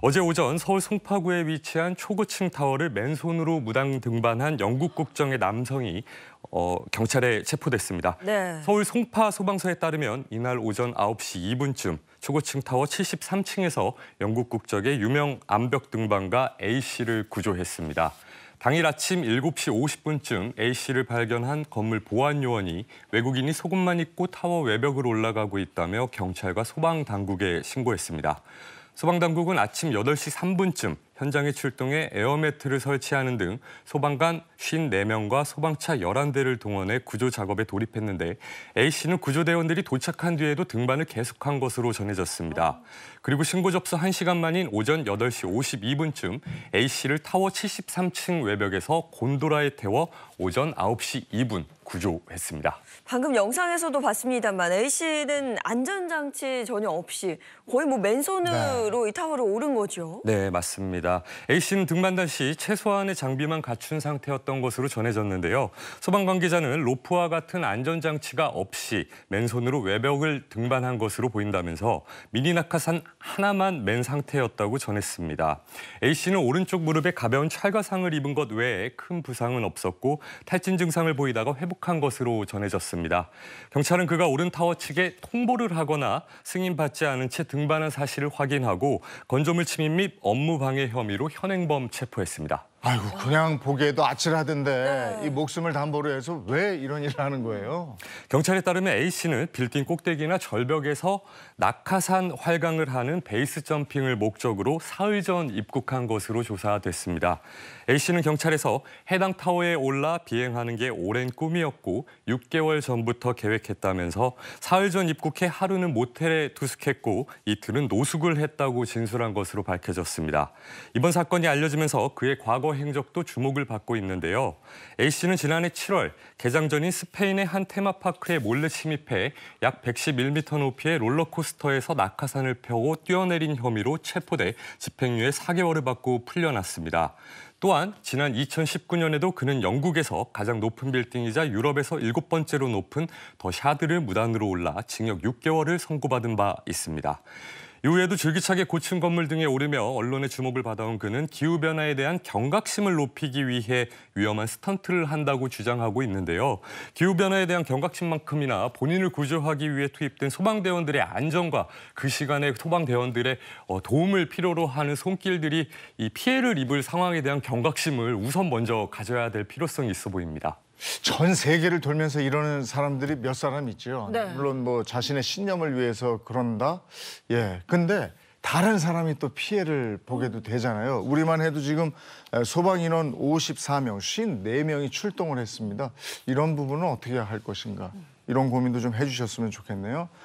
어제 오전 서울 송파구에 위치한 초고층 타워를 맨손으로 무당 등반한 영국 국정의 남성이 어, 경찰에 체포됐습니다. 네. 서울 송파 소방서에 따르면 이날 오전 9시 2분쯤 초고층 타워 73층에서 영국 국적의 유명 암벽 등반가 A씨를 구조했습니다. 당일 아침 7시 50분쯤 A씨를 발견한 건물 보안 요원이 외국인이 속옷만 입고 타워 외벽을 올라가고 있다며 경찰과 소방 당국에 신고했습니다. 소방당국은 아침 8시 3분쯤 현장에 출동해 에어매트를 설치하는 등 소방관 54명과 소방차 11대를 동원해 구조 작업에 돌입했는데 A씨는 구조대원들이 도착한 뒤에도 등반을 계속한 것으로 전해졌습니다. 그리고 신고 접수 1시간 만인 오전 8시 52분쯤 A씨를 타워 73층 외벽에서 곤도라에 태워 오전 9시 2분 구조했습니다. 방금 영상에서도 봤습니다만 A씨는 안전장치 전혀 없이 거의 뭐 맨손으로 네. 이 타워를 오른 거죠? 네, 맞습니다. 있습니다. A씨는 등반단 시 최소한의 장비만 갖춘 상태였던 것으로 전해졌는데요. 소방 관계자는 로프와 같은 안전장치가 없이 맨손으로 외벽을 등반한 것으로 보인다면서 미니나카산 하나만 맨 상태였다고 전했습니다. A씨는 오른쪽 무릎에 가벼운 찰과상을 입은 것 외에 큰 부상은 없었고 탈진 증상을 보이다가 회복한 것으로 전해졌습니다. 경찰은 그가 오른 타워 측에 통보를 하거나 승인받지 않은 채 등반한 사실을 확인하고 건조물 침입 및 업무 방해 혐의 혐의로 현행범 체포했습니다. 아이고 어. 그냥 보기에도 아찔하던데 네. 이 목숨을 담보로 해서 왜 이런 일을 하는 거예요? 경찰에 따르면 A 씨는 빌딩 꼭대기나 절벽에서 낙하산 활강을 하는 베이스 점핑을 목적으로 사흘 전 입국한 것으로 조사됐습니다. A 씨는 경찰에서 해당 타워에 올라 비행하는 게 오랜 꿈이었고 6개월 전부터 계획했다면서 사흘 전 입국해 하루는 모텔에 투숙했고 이틀은 노숙을 했다고 진술한 것으로 밝혀졌습니다. 이번 사건이 알려지면서 그의 과거 사이 행적도 주목을 받고 있는데요. A씨는 지난해 7월 개장 전인 스페인의 한 테마파크에 몰래 침입해 약 111m 높이의 롤러코스터에서 낙하산을 펴고 뛰어내린 혐의로 체포돼 집행유예 4개월을 받고 풀려났습니다. 또한 지난 2019년에도 그는 영국에서 가장 높은 빌딩이자 유럽에서 일곱 번째로 높은 더 샤드를 무단으로 올라 징역 6개월을 선고받은 바 있습니다. 이후에도 줄기차게 고층 건물 등에 오르며 언론의 주목을 받아온 그는 기후변화에 대한 경각심을 높이기 위해 위험한 스턴트를 한다고 주장하고 있는데요. 기후변화에 대한 경각심만큼이나 본인을 구조하기 위해 투입된 소방대원들의 안전과 그 시간에 소방대원들의 어, 도움을 필요로 하는 손길들이 이 피해를 입을 상황에 대한 경각심을 우선 먼저 가져야 될 필요성이 있어 보입니다. 전 세계를 돌면서 이러는 사람들이 몇 사람 있죠. 네. 물론 뭐 자신의 신념을 위해서 그런다. 예. 근데 다른 사람이 또 피해를 보게도 되잖아요. 우리만 해도 지금 소방인원 54명, 54명이 출동을 했습니다. 이런 부분은 어떻게 할 것인가. 이런 고민도 좀 해주셨으면 좋겠네요.